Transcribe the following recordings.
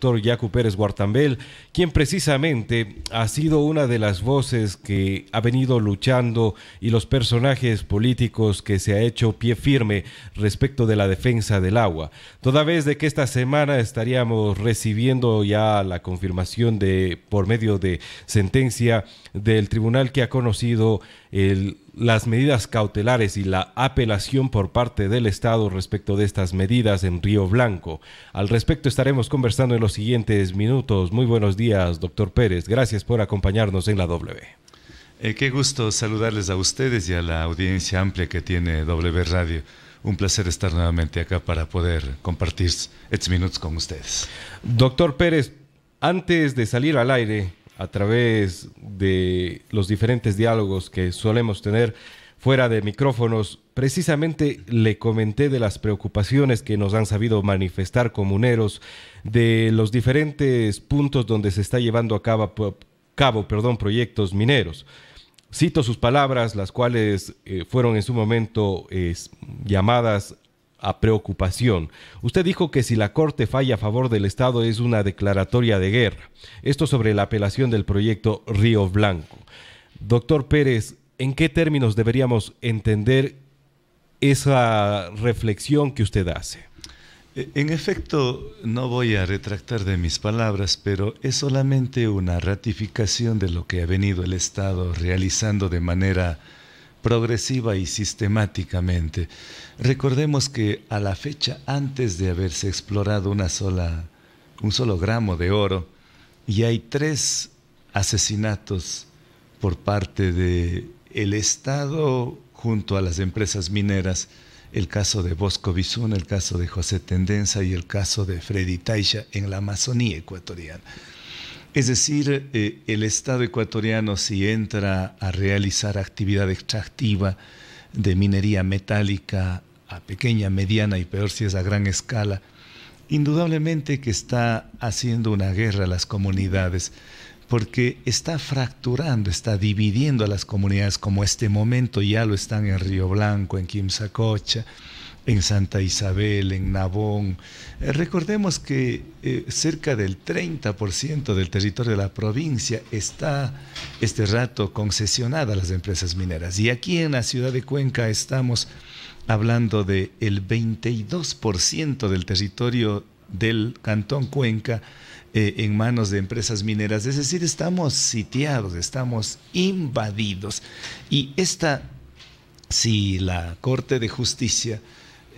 doctor Yacu Pérez Guartambel, quien precisamente ha sido una de las voces que ha venido luchando y los personajes políticos que se ha hecho pie firme respecto de la defensa del agua. Toda vez de que esta semana estaríamos recibiendo ya la confirmación de por medio de sentencia del tribunal que ha conocido las medidas cautelares y la apelación por parte del Estado respecto de estas medidas en Río Blanco. Al respecto estaremos conversando en los siguientes minutos. Muy buenos días, doctor Pérez. Gracias por acompañarnos en la W. Eh, qué gusto saludarles a ustedes y a la audiencia amplia que tiene W Radio un placer estar nuevamente acá para poder compartir estos minutos con ustedes. Doctor Pérez, antes de salir al aire, a través de los diferentes diálogos que solemos tener fuera de micrófonos, precisamente le comenté de las preocupaciones que nos han sabido manifestar comuneros, de los diferentes puntos donde se está llevando a cabo, perdón, proyectos mineros. Cito sus palabras, las cuales eh, fueron en su momento llamadas a preocupación. Usted dijo que si la Corte falla a favor del Estado es una declaratoria de guerra. Esto sobre la apelación del proyecto Río Blanco. Doctor Pérez, ¿en qué términos deberíamos entender esa reflexión que usted hace? Eh, en efecto, no voy a retractar de mis palabras, pero es solamente una ratificación de lo que ha venido el Estado realizando de manera progresiva y sistemáticamente. Recordemos que a la fecha, antes de haberse explorado una sola, un solo gramo de oro, y hay tres asesinatos por parte del el Estado junto a las empresas mineras, el caso de Bosco Bizún, el caso de José Tendenza y el caso de Freddy Taisha en la Amazonía ecuatoriana. Es decir, eh, el Estado ecuatoriano si entra a realizar actividad extractiva de minería metálica a pequeña, mediana y peor si es a gran escala, indudablemente que está haciendo una guerra a las comunidades, porque está fracturando, está dividiendo a las comunidades como este momento ya lo están en Río Blanco, en Quimsacocha, en Santa Isabel, en Nabón. Eh, recordemos que eh, cerca del 30% del territorio de la provincia está este rato concesionada a las empresas mineras. Y aquí en la ciudad de Cuenca estamos hablando de el 22% del territorio del Cantón Cuenca eh, en manos de empresas mineras. Es decir, estamos sitiados, estamos invadidos. Y esta, si la Corte de Justicia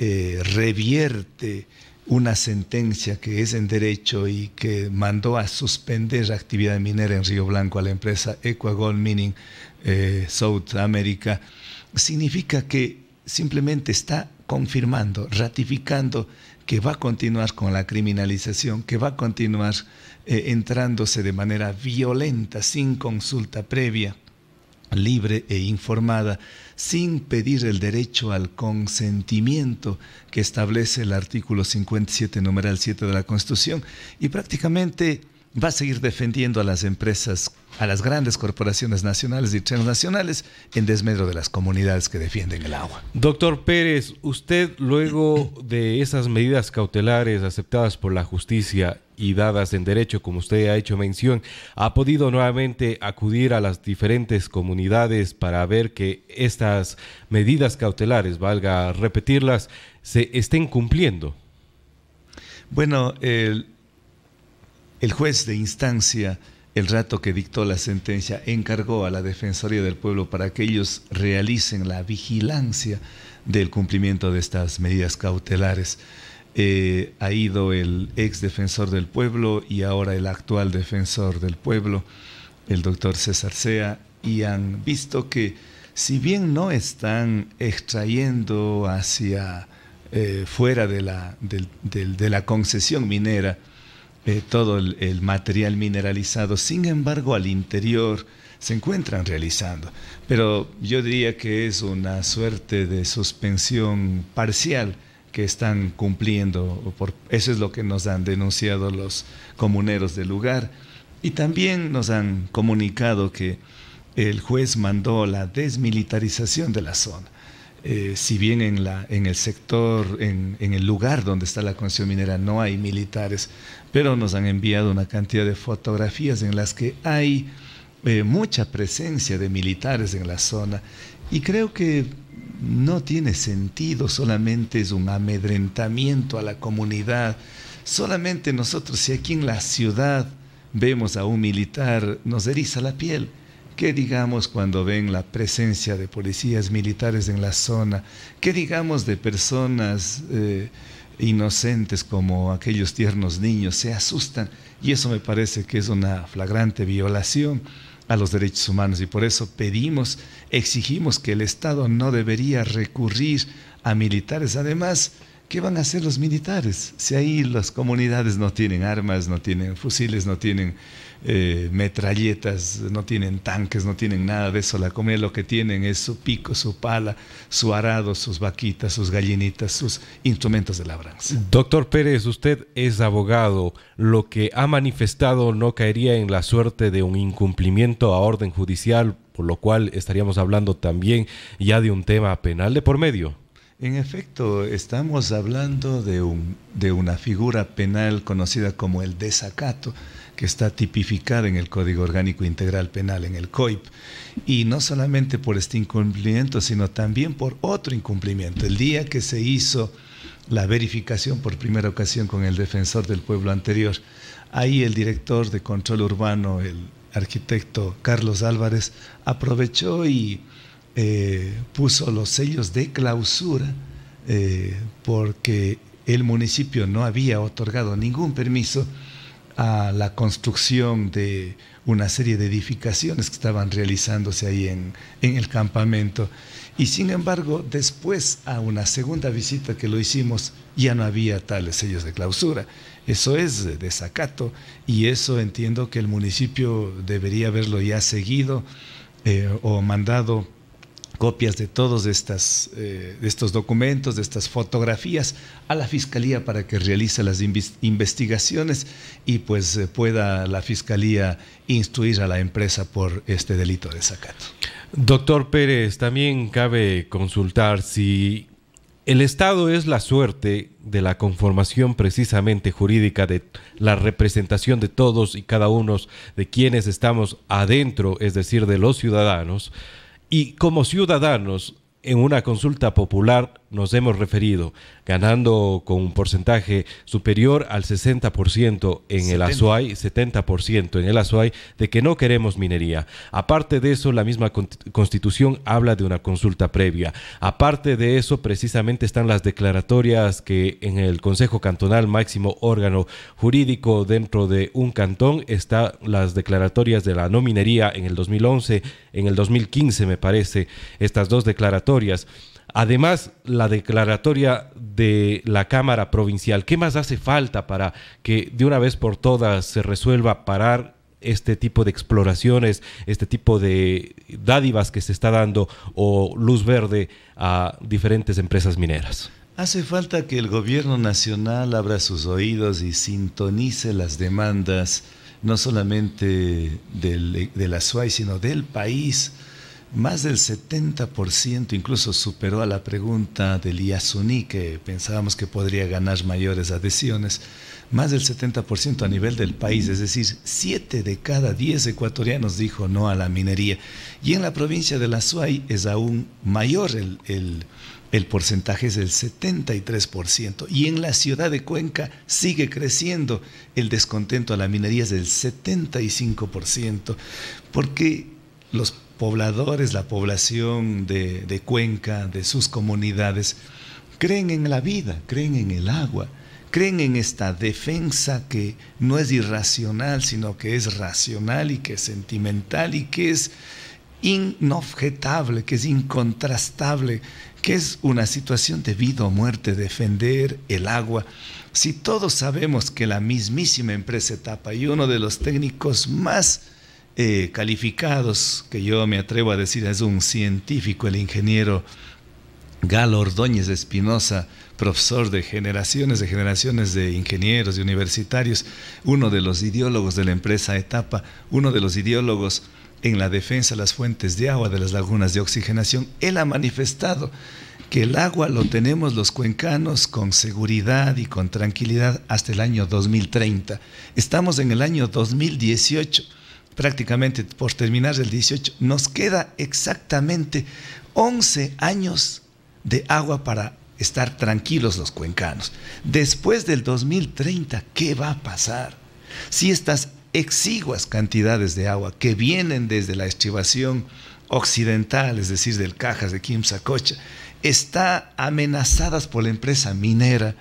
eh, revierte una sentencia que es en derecho y que mandó a suspender la actividad minera en Río Blanco a la empresa Equagold Mining eh, South America, significa que simplemente está confirmando, ratificando que va a continuar con la criminalización, que va a continuar eh, entrándose de manera violenta, sin consulta previa, libre e informada, sin pedir el derecho al consentimiento que establece el artículo 57, numeral 7 de la Constitución, y prácticamente va a seguir defendiendo a las empresas, a las grandes corporaciones nacionales y e transnacionales en desmedro de las comunidades que defienden el agua. Doctor Pérez, usted luego de esas medidas cautelares aceptadas por la justicia y dadas en derecho, como usted ha hecho mención, ha podido nuevamente acudir a las diferentes comunidades para ver que estas medidas cautelares, valga repetirlas, se estén cumpliendo. Bueno, el el juez de instancia, el rato que dictó la sentencia, encargó a la Defensoría del Pueblo para que ellos realicen la vigilancia del cumplimiento de estas medidas cautelares. Eh, ha ido el ex defensor del pueblo y ahora el actual defensor del pueblo, el doctor César Sea, y han visto que si bien no están extrayendo hacia eh, fuera de la, de la concesión minera, eh, todo el, material mineralizado. Sin embargo, al interior se encuentran realizando. Pero yo diría que es una suerte de suspensión parcial que están cumpliendo. eso es lo que nos han denunciado los comuneros del lugar. Y también nos han comunicado que el juez mandó la desmilitarización de la zona. Eh, si bien en, el sector, en, el lugar donde está la concesión minera no hay militares, pero nos han enviado una cantidad de fotografías en las que hay eh, mucha presencia de militares en la zona y creo que no tiene sentido, solamente es un amedrentamiento a la comunidad, solamente nosotros, si aquí en la ciudad vemos a un militar, nos eriza la piel ¿Qué digamos cuando ven la presencia de policías militares en la zona? ¿Qué digamos de personas eh, inocentes como aquellos tiernos niños? Se asustan y eso me parece que es una flagrante violación a los derechos humanos y por eso pedimos, exigimos que el Estado no debería recurrir a militares. Además, ¿Qué van a hacer los militares si ahí las comunidades no tienen armas, no tienen fusiles, no tienen eh, metralletas, no tienen tanques, no tienen nada de eso? La comida lo que tienen es su pico, su pala, su arado, sus vaquitas, sus gallinitas, sus instrumentos de labranza. Doctor Pérez, usted es abogado. ¿Lo que ha manifestado no caería en la suerte de un incumplimiento a orden judicial, por lo cual estaríamos hablando también ya de un tema penal de por medio? En efecto, estamos hablando de, un, de, una figura penal conocida como el desacato, que está tipificada en el Código Orgánico Integral Penal, en el COIP, y no solamente por este incumplimiento, sino también por otro incumplimiento. El día que se hizo la verificación por primera ocasión con el defensor del pueblo anterior, ahí el director de control urbano, el arquitecto Carlos Álvarez, aprovechó y eh, puso los sellos de clausura eh, porque el municipio no había otorgado ningún permiso a la construcción de una serie de edificaciones que estaban realizándose ahí en, el campamento. Y sin embargo, después a una segunda visita que lo hicimos, ya no había tales sellos de clausura. Eso es desacato y eso entiendo que el municipio debería haberlo ya seguido eh, o mandado copias de todos eh, estos documentos, de estas fotografías a la Fiscalía para que realice las investigaciones y pues eh, pueda la Fiscalía instruir a la empresa por este delito de sacato. Doctor Pérez, también cabe consultar si el Estado es la suerte de la conformación precisamente jurídica de la representación de todos y cada uno de quienes estamos adentro, es decir, de los ciudadanos, y como ciudadanos, en una consulta popular, nos hemos referido, ganando con un porcentaje superior al 60% en el Azuay, 70% en el Azuay, de que no queremos minería. Aparte de eso, la misma constitución habla de una consulta previa. Aparte de eso, precisamente están las declaratorias que en el Consejo Cantonal, máximo órgano jurídico dentro de un cantón, están las declaratorias de la no minería en el 2011, en el 2015 me parece, estas dos declaratorias. Además, la declaratoria de la Cámara Provincial, ¿qué más hace falta para que de una vez por todas se resuelva parar este tipo de exploraciones, este tipo de dádivas que se está dando o luz verde a diferentes empresas mineras? Hace falta que el gobierno nacional abra sus oídos y sintonice las demandas, no solamente de la SUAI, sino del país más del 70% incluso superó a la pregunta del IASUNI, que pensábamos que podría ganar mayores adhesiones, más del 70% a nivel del país, es decir, 7 de cada 10 ecuatorianos dijo no a la minería. Y en la provincia de la Suai es aún mayor el, el porcentaje, es del 73%. Y en la ciudad de Cuenca sigue creciendo el descontento a la minería, es del 75%, porque los pobladores, la población de, Cuenca, de sus comunidades, creen en la vida, creen en el agua, creen en esta defensa que no es irracional, sino que es racional y que es sentimental y que es inobjetable, que es incontrastable, que es una situación de vida o muerte, defender el agua. Si todos sabemos que la mismísima empresa etapa y uno de los técnicos más eh, calificados, que yo me atrevo a decir es un científico, el ingeniero Galo Ordóñez Espinosa, profesor de generaciones de generaciones de ingenieros y universitarios, uno de los ideólogos de la empresa Etapa, uno de los ideólogos en la defensa de las fuentes de agua de las lagunas de oxigenación, él ha manifestado que el agua lo tenemos los cuencanos con seguridad y con tranquilidad hasta el año 2030. Estamos en el año 2018 prácticamente por terminar el 18, nos queda exactamente 11 años de agua para estar tranquilos los cuencanos. Después del 2030, ¿qué va a pasar? Si estas exiguas cantidades de agua que vienen desde la estribación occidental, es decir, del Cajas de Quimsacocha, está amenazadas por la empresa minera,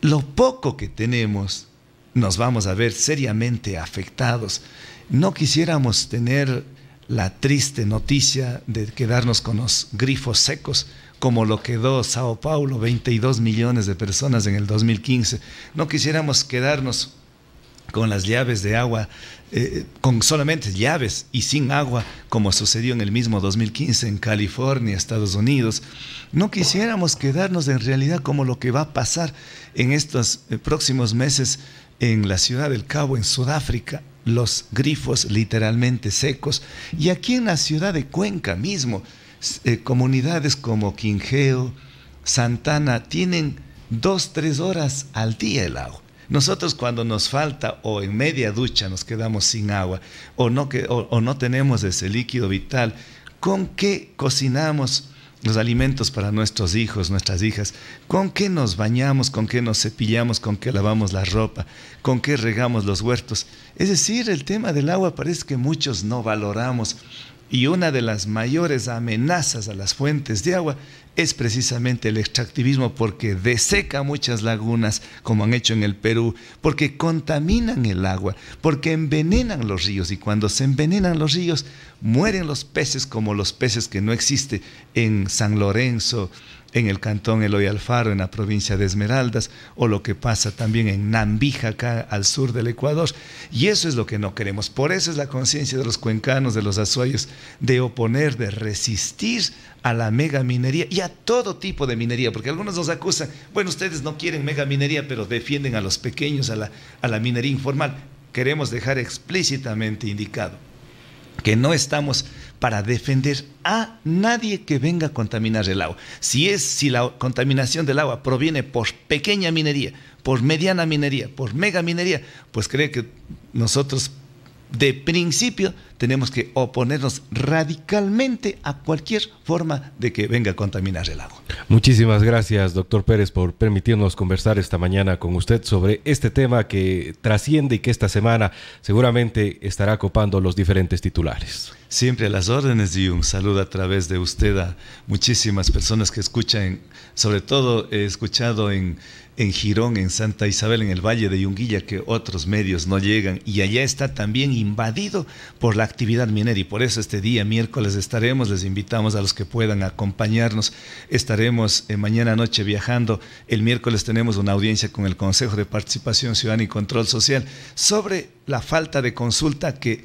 lo poco que tenemos nos vamos a ver seriamente afectados no quisiéramos tener la triste noticia de quedarnos con los grifos secos, como lo quedó Sao Paulo, 22 millones de personas en el 2015. No quisiéramos quedarnos con las llaves de agua, eh, con solamente llaves y sin agua, como sucedió en el mismo 2015 en California, Estados Unidos. No quisiéramos quedarnos en realidad como lo que va a pasar en estos eh, próximos meses en la ciudad del Cabo, en Sudáfrica, los grifos literalmente secos. Y aquí en la ciudad de Cuenca mismo, eh, comunidades como Quingeo, Santana, tienen dos, tres horas al día el agua. Nosotros cuando nos falta o en media ducha nos quedamos sin agua o no, que, o no tenemos ese líquido vital, ¿con qué cocinamos los alimentos para nuestros hijos, nuestras hijas, con qué nos bañamos, con qué nos cepillamos, con qué lavamos la ropa, con qué regamos los huertos. Es decir, el tema del agua parece que muchos no valoramos y una de las mayores amenazas a las fuentes de agua es precisamente el extractivismo porque deseca muchas lagunas, como han hecho en el Perú, porque contaminan el agua, porque envenenan los ríos y cuando se envenenan los ríos mueren los peces como los peces que no existen en San Lorenzo, en el cantón Eloy Alfaro, en la provincia de Esmeraldas, o lo que pasa también en Nambija, acá al sur del Ecuador. Y eso es lo que no queremos. Por eso es la conciencia de los cuencanos, de los azuayos, de oponer, de resistir a la megaminería y todo tipo de minería, porque algunos nos acusan, bueno, ustedes no quieren mega minería, pero defienden a los pequeños, a la, minería informal. Queremos dejar explícitamente indicado que no estamos para defender a nadie que venga a contaminar el agua. Si es si la contaminación del agua proviene por pequeña minería, por mediana minería, por mega minería, pues cree que nosotros de principio tenemos que oponernos radicalmente a cualquier forma de que venga a contaminar el agua. Muchísimas gracias, doctor Pérez, por permitirnos conversar esta mañana con usted sobre este tema que trasciende y que esta semana seguramente estará copando los diferentes titulares. Siempre a las órdenes y un saludo a través de usted a muchísimas personas que escuchan, sobre todo he escuchado en en Girón, en Santa Isabel, en el Valle de Yunguilla, que otros medios no llegan. Y allá está también invadido por la actividad minera. Y por eso este día, miércoles, estaremos, les invitamos a los que puedan acompañarnos. Estaremos eh, mañana noche viajando. El miércoles tenemos una audiencia con el Consejo de Participación Ciudadana y Control Social sobre la falta de consulta que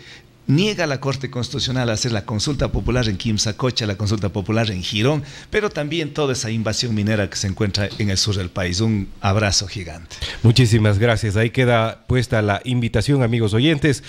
niega la Corte Constitucional hacer la consulta popular en Quimsacocha, la consulta popular en Girón, pero también toda esa invasión minera que se encuentra en el sur del país. Un abrazo gigante. Muchísimas gracias. Ahí queda puesta la invitación, amigos oyentes.